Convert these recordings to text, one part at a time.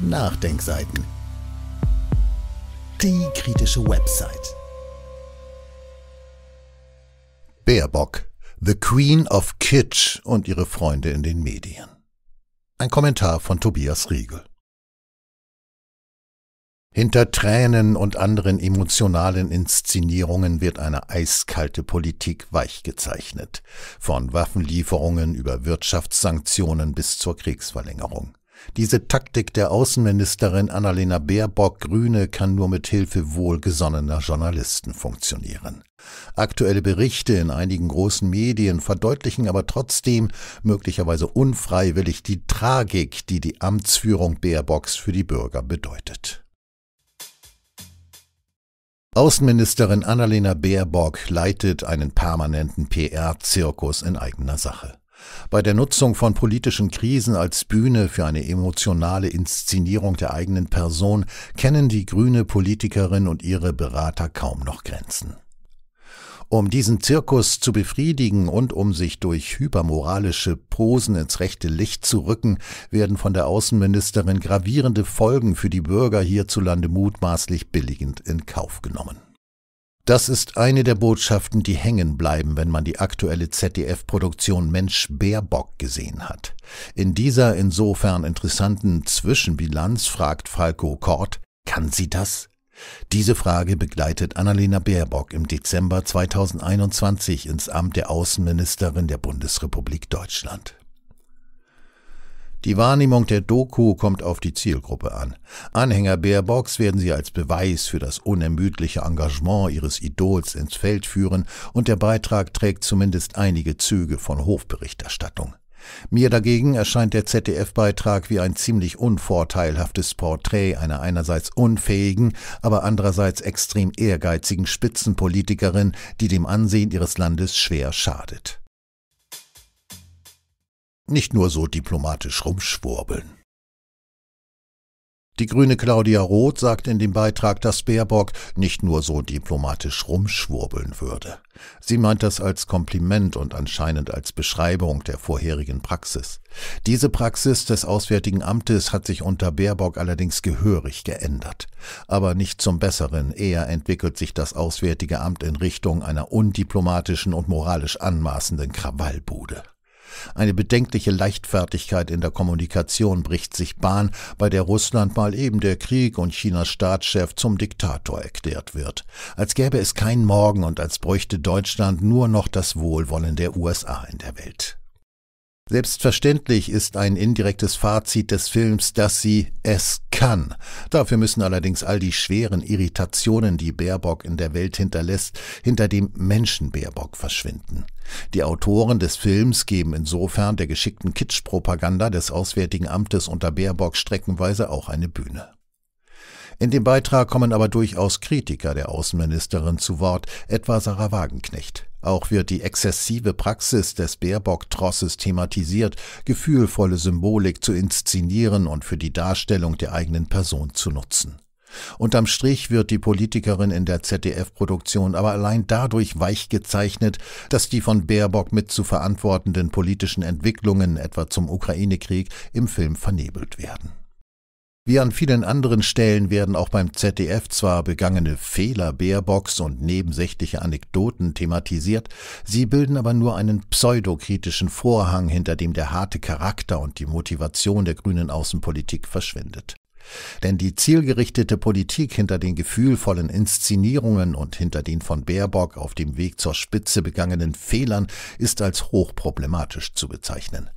Nachdenkseiten. Die kritische Website. Baerbock, The Queen of Kitsch und ihre Freunde in den Medien. Ein Kommentar von Tobias Riegel. Hinter Tränen und anderen emotionalen Inszenierungen wird eine eiskalte Politik weichgezeichnet, von Waffenlieferungen über Wirtschaftssanktionen bis zur Kriegsverlängerung. Diese Taktik der Außenministerin Annalena Baerbock Grüne kann nur mit Hilfe wohlgesonnener Journalisten funktionieren. Aktuelle Berichte in einigen großen Medien verdeutlichen aber trotzdem möglicherweise unfreiwillig die Tragik, die die Amtsführung Baerbocks für die Bürger bedeutet. Außenministerin Annalena Baerbock leitet einen permanenten PR-Zirkus in eigener Sache. Bei der Nutzung von politischen Krisen als Bühne für eine emotionale Inszenierung der eigenen Person kennen die grüne Politikerin und ihre Berater kaum noch Grenzen. Um diesen Zirkus zu befriedigen und um sich durch hypermoralische Posen ins rechte Licht zu rücken, werden von der Außenministerin gravierende Folgen für die Bürger hierzulande mutmaßlich billigend in Kauf genommen. Das ist eine der Botschaften, die hängen bleiben, wenn man die aktuelle ZDF-Produktion Mensch Baerbock gesehen hat. In dieser insofern interessanten Zwischenbilanz fragt Falco Kort, kann sie das? Diese Frage begleitet Annalena Baerbock im Dezember 2021 ins Amt der Außenministerin der Bundesrepublik Deutschland. Die Wahrnehmung der Doku kommt auf die Zielgruppe an. Anhänger Baerbocks werden sie als Beweis für das unermüdliche Engagement ihres Idols ins Feld führen und der Beitrag trägt zumindest einige Züge von Hofberichterstattung. Mir dagegen erscheint der ZDF-Beitrag wie ein ziemlich unvorteilhaftes Porträt einer einerseits unfähigen, aber andererseits extrem ehrgeizigen Spitzenpolitikerin, die dem Ansehen ihres Landes schwer schadet nicht nur so diplomatisch rumschwurbeln. Die grüne Claudia Roth sagt in dem Beitrag, dass Baerbock nicht nur so diplomatisch rumschwurbeln würde. Sie meint das als Kompliment und anscheinend als Beschreibung der vorherigen Praxis. Diese Praxis des Auswärtigen Amtes hat sich unter Baerbock allerdings gehörig geändert. Aber nicht zum Besseren, eher entwickelt sich das Auswärtige Amt in Richtung einer undiplomatischen und moralisch anmaßenden Krawallbude. Eine bedenkliche Leichtfertigkeit in der Kommunikation bricht sich Bahn, bei der Russland mal eben der Krieg und Chinas Staatschef zum Diktator erklärt wird. Als gäbe es keinen Morgen und als bräuchte Deutschland nur noch das Wohlwollen der USA in der Welt. Selbstverständlich ist ein indirektes Fazit des Films, dass sie es kann. Dafür müssen allerdings all die schweren Irritationen, die Baerbock in der Welt hinterlässt, hinter dem Menschen Baerbock verschwinden. Die Autoren des Films geben insofern der geschickten Kitschpropaganda des Auswärtigen Amtes unter Baerbock streckenweise auch eine Bühne. In dem Beitrag kommen aber durchaus Kritiker der Außenministerin zu Wort, etwa Sarah Wagenknecht. Auch wird die exzessive Praxis des Baerbock-Trosses thematisiert, gefühlvolle Symbolik zu inszenieren und für die Darstellung der eigenen Person zu nutzen. Unterm Strich wird die Politikerin in der ZDF-Produktion aber allein dadurch weich gezeichnet, dass die von Baerbock mit zu verantwortenden politischen Entwicklungen, etwa zum Ukraine-Krieg, im Film vernebelt werden. Wie an vielen anderen Stellen werden auch beim ZDF zwar begangene Fehler Baerbocks und nebensächliche Anekdoten thematisiert, sie bilden aber nur einen pseudokritischen Vorhang, hinter dem der harte Charakter und die Motivation der grünen Außenpolitik verschwindet. Denn die zielgerichtete Politik hinter den gefühlvollen Inszenierungen und hinter den von Baerbock auf dem Weg zur Spitze begangenen Fehlern ist als hochproblematisch zu bezeichnen.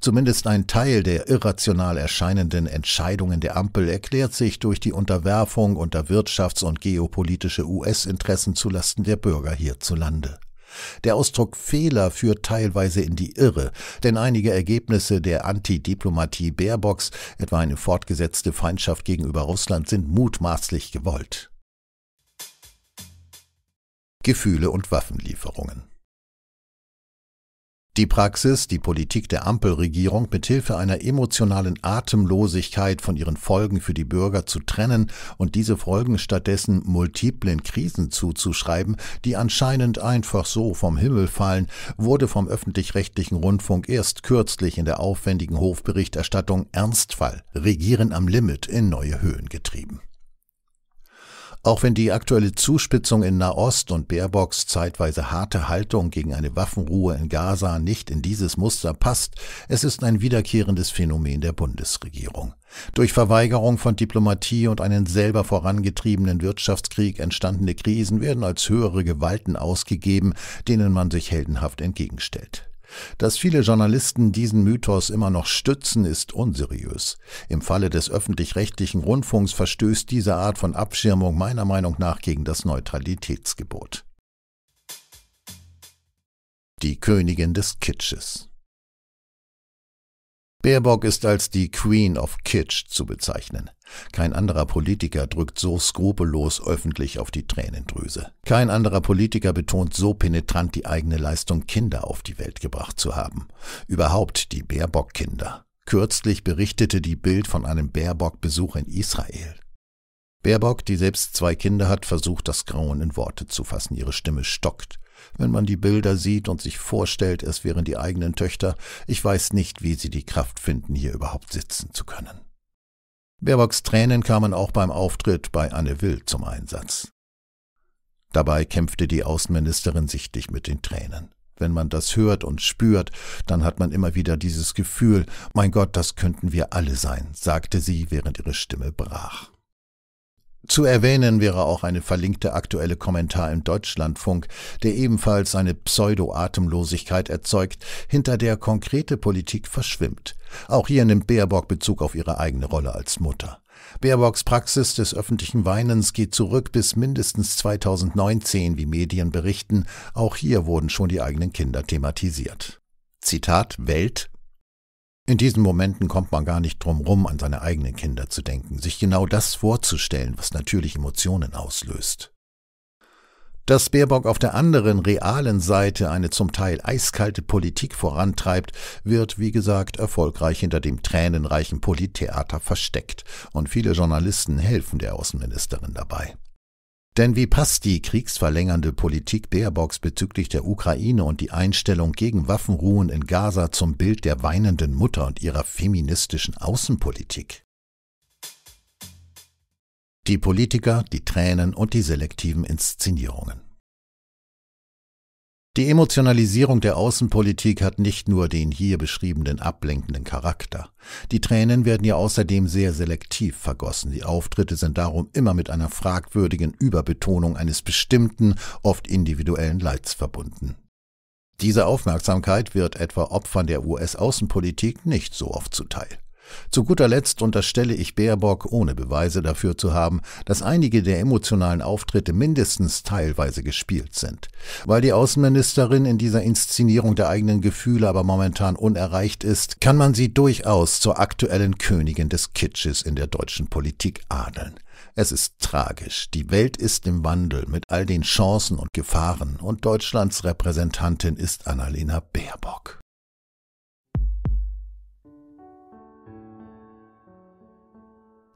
Zumindest ein Teil der irrational erscheinenden Entscheidungen der Ampel erklärt sich durch die Unterwerfung unter wirtschafts- und geopolitische US-Interessen zulasten der Bürger hierzulande. Der Ausdruck Fehler führt teilweise in die Irre, denn einige Ergebnisse der Antidiplomatie Baerbocks, etwa eine fortgesetzte Feindschaft gegenüber Russland, sind mutmaßlich gewollt. Gefühle und Waffenlieferungen die Praxis, die Politik der Ampelregierung mit Hilfe einer emotionalen Atemlosigkeit von ihren Folgen für die Bürger zu trennen und diese Folgen stattdessen multiplen Krisen zuzuschreiben, die anscheinend einfach so vom Himmel fallen, wurde vom öffentlich-rechtlichen Rundfunk erst kürzlich in der aufwendigen Hofberichterstattung Ernstfall Regieren am Limit in neue Höhen getrieben. Auch wenn die aktuelle Zuspitzung in Nahost und Baerbocks zeitweise harte Haltung gegen eine Waffenruhe in Gaza nicht in dieses Muster passt, es ist ein wiederkehrendes Phänomen der Bundesregierung. Durch Verweigerung von Diplomatie und einen selber vorangetriebenen Wirtschaftskrieg entstandene Krisen werden als höhere Gewalten ausgegeben, denen man sich heldenhaft entgegenstellt. Dass viele Journalisten diesen Mythos immer noch stützen, ist unseriös. Im Falle des öffentlich-rechtlichen Rundfunks verstößt diese Art von Abschirmung meiner Meinung nach gegen das Neutralitätsgebot. Die Königin des Kitsches Baerbock ist als die Queen of Kitsch zu bezeichnen. Kein anderer Politiker drückt so skrupellos öffentlich auf die Tränendrüse. Kein anderer Politiker betont so penetrant die eigene Leistung, Kinder auf die Welt gebracht zu haben. Überhaupt die Baerbock-Kinder. Kürzlich berichtete die Bild von einem Baerbock-Besuch in Israel. Baerbock, die selbst zwei Kinder hat, versucht, das Grauen in Worte zu fassen. Ihre Stimme stockt wenn man die Bilder sieht und sich vorstellt, es wären die eigenen Töchter. Ich weiß nicht, wie sie die Kraft finden, hier überhaupt sitzen zu können. Baerbocks Tränen kamen auch beim Auftritt bei Anne Will zum Einsatz. Dabei kämpfte die Außenministerin sichtlich mit den Tränen. Wenn man das hört und spürt, dann hat man immer wieder dieses Gefühl, mein Gott, das könnten wir alle sein, sagte sie, während ihre Stimme brach. Zu erwähnen wäre auch eine verlinkte aktuelle Kommentar im Deutschlandfunk, der ebenfalls eine Pseudo-Atemlosigkeit erzeugt, hinter der konkrete Politik verschwimmt. Auch hier nimmt Baerbock Bezug auf ihre eigene Rolle als Mutter. Baerbocks Praxis des öffentlichen Weinens geht zurück bis mindestens 2019, wie Medien berichten. Auch hier wurden schon die eigenen Kinder thematisiert. Zitat Welt in diesen Momenten kommt man gar nicht drum rum, an seine eigenen Kinder zu denken, sich genau das vorzustellen, was natürlich Emotionen auslöst. Dass Baerbock auf der anderen realen Seite eine zum Teil eiskalte Politik vorantreibt, wird, wie gesagt, erfolgreich hinter dem tränenreichen Polittheater versteckt, und viele Journalisten helfen der Außenministerin dabei. Denn wie passt die kriegsverlängernde Politik Baerbocks bezüglich der Ukraine und die Einstellung gegen Waffenruhen in Gaza zum Bild der weinenden Mutter und ihrer feministischen Außenpolitik? Die Politiker, die Tränen und die selektiven Inszenierungen. Die Emotionalisierung der Außenpolitik hat nicht nur den hier beschriebenen ablenkenden Charakter. Die Tränen werden ja außerdem sehr selektiv vergossen. Die Auftritte sind darum immer mit einer fragwürdigen Überbetonung eines bestimmten, oft individuellen Leids verbunden. Diese Aufmerksamkeit wird etwa Opfern der US-Außenpolitik nicht so oft zuteil. Zu guter Letzt unterstelle ich Baerbock, ohne Beweise dafür zu haben, dass einige der emotionalen Auftritte mindestens teilweise gespielt sind. Weil die Außenministerin in dieser Inszenierung der eigenen Gefühle aber momentan unerreicht ist, kann man sie durchaus zur aktuellen Königin des Kitsches in der deutschen Politik adeln. Es ist tragisch. Die Welt ist im Wandel mit all den Chancen und Gefahren und Deutschlands Repräsentantin ist Annalena Baerbock.